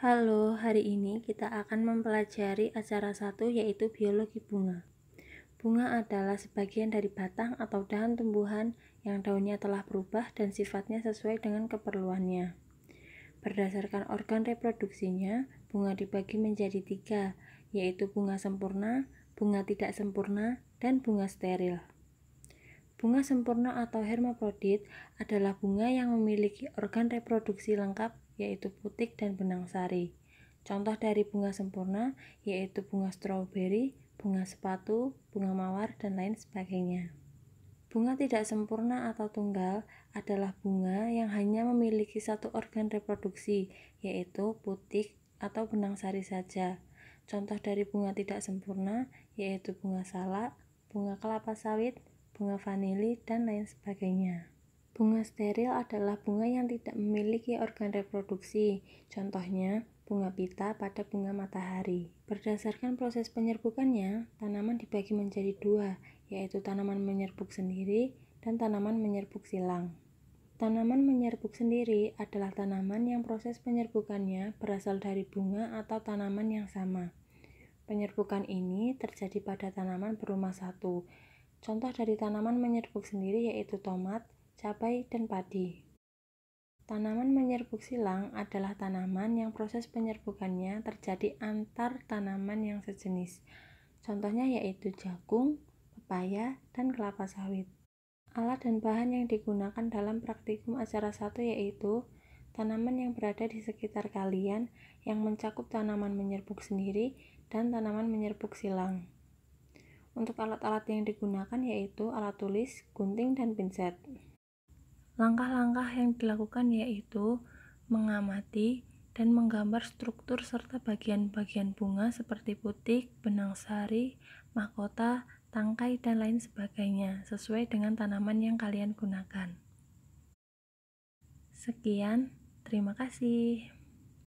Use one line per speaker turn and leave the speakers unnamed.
Halo, hari ini kita akan mempelajari acara satu yaitu biologi bunga. Bunga adalah sebagian dari batang atau daun tumbuhan yang daunnya telah berubah dan sifatnya sesuai dengan keperluannya. Berdasarkan organ reproduksinya, bunga dibagi menjadi tiga, yaitu bunga sempurna, bunga tidak sempurna, dan bunga steril. Bunga sempurna atau hermaprodit adalah bunga yang memiliki organ reproduksi lengkap yaitu putik dan benang sari. Contoh dari bunga sempurna yaitu bunga stroberi, bunga sepatu, bunga mawar, dan lain sebagainya. Bunga tidak sempurna atau tunggal adalah bunga yang hanya memiliki satu organ reproduksi, yaitu putik atau benang sari saja. Contoh dari bunga tidak sempurna yaitu bunga salak, bunga kelapa sawit, bunga vanili, dan lain sebagainya. Bunga steril adalah bunga yang tidak memiliki organ reproduksi. Contohnya, bunga pita pada bunga matahari. Berdasarkan proses penyerbukannya, tanaman dibagi menjadi dua, yaitu tanaman menyerbuk sendiri dan tanaman menyerbuk silang. Tanaman menyerbuk sendiri adalah tanaman yang proses penyerbukannya berasal dari bunga atau tanaman yang sama. Penyerbukan ini terjadi pada tanaman berumah satu. Contoh dari tanaman menyerbuk sendiri yaitu tomat, cabai, dan padi. Tanaman menyerbuk silang adalah tanaman yang proses penyerbukannya terjadi antar tanaman yang sejenis. Contohnya yaitu jagung, pepaya, dan kelapa sawit. Alat dan bahan yang digunakan dalam praktikum acara satu yaitu tanaman yang berada di sekitar kalian yang mencakup tanaman menyerbuk sendiri dan tanaman menyerbuk silang. Untuk alat-alat yang digunakan yaitu alat tulis, gunting, dan pinset. Langkah-langkah yang dilakukan yaitu mengamati dan menggambar struktur serta bagian-bagian bunga seperti putik, benang sari, mahkota, tangkai, dan lain sebagainya sesuai dengan tanaman yang kalian gunakan. Sekian, terima kasih.